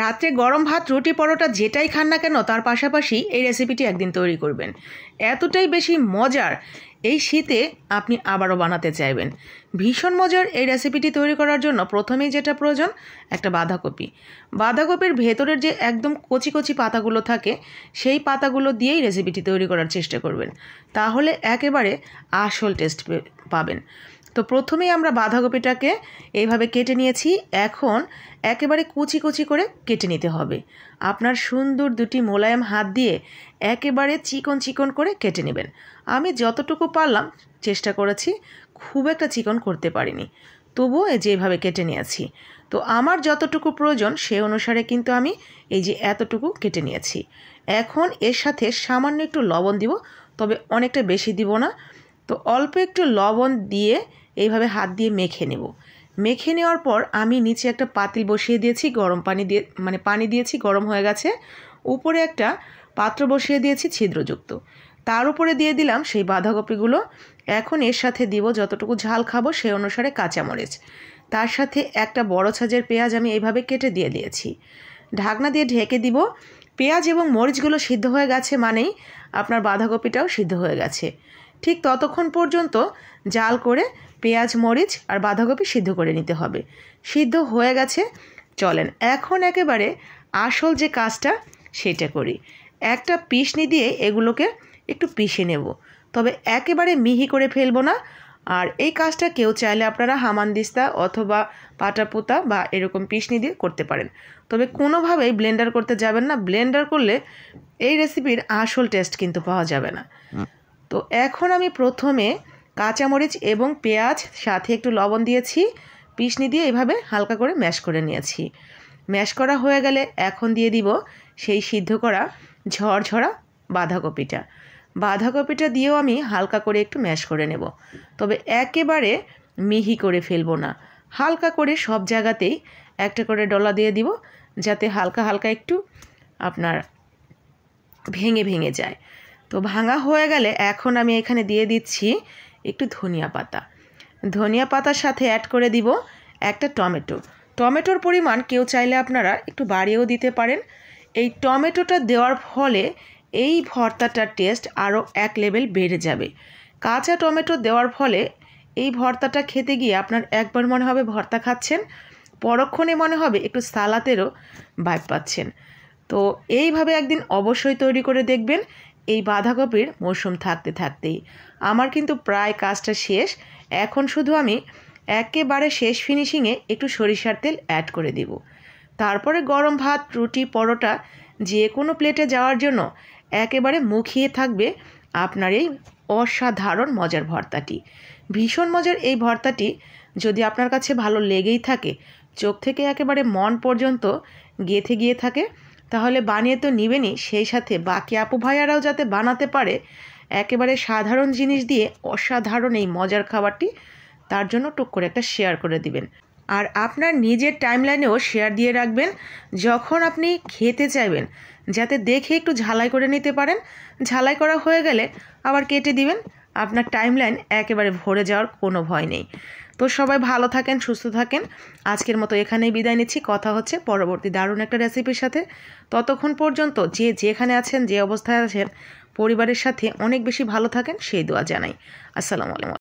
রাত্রে গরম ভাত রুটি পরোটা যেটাই খান না কেন তার পাশাপাশি এই রেসিপিটি একদিন তৈরি করবেন এতটাই বেশি মজার এই শীতে আপনি আবারও বানাতে চাইবেন ভীষণ মজার এই রেসিপিটি তৈরি করার জন্য প্রথমেই যেটা প্রয়োজন একটা বাঁধাকপি বাঁধাকপির ভেতরের যে একদম কচি কচি পাতাগুলো থাকে সেই পাতাগুলো দিয়েই রেসিপিটি তৈরি করার চেষ্টা করবেন তাহলে একেবারে আসল টেস্ট পাবেন তো প্রথমেই আমরা বাঁধাকপিটাকে এইভাবে কেটে নিয়েছি এখন একেবারে কুচি কুচি করে কেটে নিতে হবে আপনার সুন্দর দুটি মোলায়েম হাত দিয়ে একেবারে চিকন চিকন করে কেটে নেবেন আমি যতটুকু পারলাম চেষ্টা করেছি খুব একটা চিকন করতে পারিনি তবুও যেভাবে কেটে নিয়েছি তো আমার যতটুকু প্রয়োজন সে অনুসারে কিন্তু আমি এই যে এতটুকু কেটে নিয়েছি এখন এর সাথে সামান্য একটু লবণ দিব তবে অনেকটা বেশি দিব না তো অল্প একটু লবণ দিয়ে এইভাবে হাত দিয়ে মেখে নেব মেখে নেওয়ার পর আমি নিচে একটা পাতিল বসিয়ে দিয়েছি গরম পানি দিয়ে মানে পানি দিয়েছি গরম হয়ে গেছে উপরে একটা পাত্র বসিয়ে দিয়েছি ছিদ্রযুক্ত তার উপরে দিয়ে দিলাম সেই বাঁধাকপিগুলো এখন এর সাথে দিব যতটুকু ঝাল খাবো সেই অনুসারে কাঁচামরিচ তার সাথে একটা বড় ছাজের পেঁয়াজ আমি এইভাবে কেটে দিয়ে দিয়েছি ঢাকনা দিয়ে ঢেকে দিব পেঁয়াজ এবং মরিচগুলো সিদ্ধ হয়ে গেছে মানেই আপনার বাঁধাকপিটাও সিদ্ধ হয়ে গেছে ঠিক ততক্ষণ পর্যন্ত জাল করে পেঁয়াজ মরিচ আর বাঁধাকপি সিদ্ধ করে নিতে হবে সিদ্ধ হয়ে গেছে চলেন এখন একেবারে আসল যে কাজটা সেটা করি একটা পিসনি দিয়ে এগুলোকে একটু পিষে নেব তবে একেবারে মিহি করে ফেলবো না আর এই কাজটা কেউ চাইলে আপনারা হামানদিস্তা অথবা পাটাপোতা বা এরকম পিসনি দিয়ে করতে পারেন তবে কোনোভাবেই ব্লেন্ডার করতে যাবেন না ব্লেন্ডার করলে এই রেসিপির আসল টেস্ট কিন্তু পাওয়া যাবে না তো এখন আমি প্রথমে কাঁচামরিচ এবং পেঁয়াজ সাথে একটু লবণ দিয়েছি পিসনি দিয়ে এভাবে হালকা করে ম্যাশ করে নিয়েছি ম্যাশ করা হয়ে গেলে এখন দিয়ে দিব সেই সিদ্ধ করা ঝরঝরা বাঁধাকপিটা বাঁধাকপিটা দিয়েও আমি হালকা করে একটু ম্যাশ করে নেব তবে একেবারে মিহি করে ফেলবো না হালকা করে সব জায়গাতেই একটা করে ডলা দিয়ে দিব যাতে হালকা হালকা একটু আপনার ভেঙে ভেঙে যায় তো ভাঙা হয়ে গেলে এখন আমি এখানে দিয়ে দিচ্ছি একটু ধনিয়া পাতা ধনিয়া পাতার সাথে অ্যাড করে দিব একটা টমেটো টমেটোর পরিমাণ কেউ চাইলে আপনারা একটু বাড়িয়েও দিতে পারেন এই টমেটোটা দেওয়ার ফলে এই ভর্তাটার টেস্ট আরও এক লেভেল বেড়ে যাবে কাঁচা টমেটো দেওয়ার ফলে এই ভর্তাটা খেতে গিয়ে আপনার একবার মনে হবে ভর্তা খাচ্ছেন পরক্ষণে মনে হবে একটু সালাতেরও বাইপ পাচ্ছেন তো এইভাবে একদিন অবশ্যই তৈরি করে দেখবেন এই বাঁধাকপির মরশুম থাকতে থাকতেই আমার কিন্তু প্রায় কাজটা শেষ এখন শুধু আমি একেবারে শেষ ফিনিশিংয়ে একটু সরিষার তেল অ্যাড করে দেব তারপরে গরম ভাত রুটি পরোটা যে কোনো প্লেটে যাওয়ার জন্য একেবারে মুখিয়ে থাকবে আপনার এই অসাধারণ মজার ভর্তাটি ভীষণ মজার এই ভর্তাটি যদি আপনার কাছে ভালো লেগেই থাকে চোখ থেকে একেবারে মন পর্যন্ত গেথে গিয়ে থাকে তাহলে বানিয়ে তো নেবেনই সেই সাথে বাকি আপু ভাইয়ারাও যাতে বানাতে পারে একেবারে সাধারণ জিনিস দিয়ে অসাধারণ এই মজার খাবারটি তার জন্য টুক করে একটা শেয়ার করে দিবেন আর আপনার নিজের টাইমলাইনেও শেয়ার দিয়ে রাখবেন যখন আপনি খেতে চাইবেন যাতে দেখে একটু ঝালাই করে নিতে পারেন ঝালাই করা হয়ে গেলে আবার কেটে দিবেন আপনার টাইমলাইন একেবারে ভরে যাওয়ার কোনো ভয় নেই তো সবাই ভালো থাকেন সুস্থ থাকেন আজকের মতো এখানেই বিদায় নিচ্ছি কথা হচ্ছে পরবর্তী দারুণ একটা রেসিপির সাথে ততক্ষণ পর্যন্ত যে যেখানে আছেন যে অবস্থায় আছেন পরিবারের সাথে অনেক বেশি ভালো থাকেন সেই দোয়া জানাই আসসালামু আলাইকুম